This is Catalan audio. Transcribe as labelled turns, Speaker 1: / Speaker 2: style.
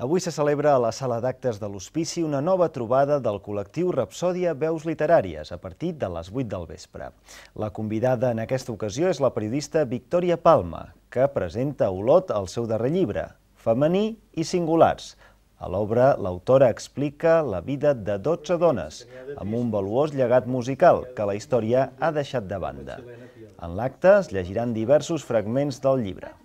Speaker 1: Avui se celebra a la sala d'actes de l'Hospici una nova trobada del col·lectiu Rapsòdia Veus Literàries a partir de les 8 del vespre. La convidada en aquesta ocasió és la periodista Victòria Palma, que presenta a Olot el seu darrer llibre, Femení i singulars. A l'obra, l'autora explica la vida de 12 dones, amb un valuós llegat musical que la història ha deixat de banda. En l'acte es llegiran diversos fragments del llibre.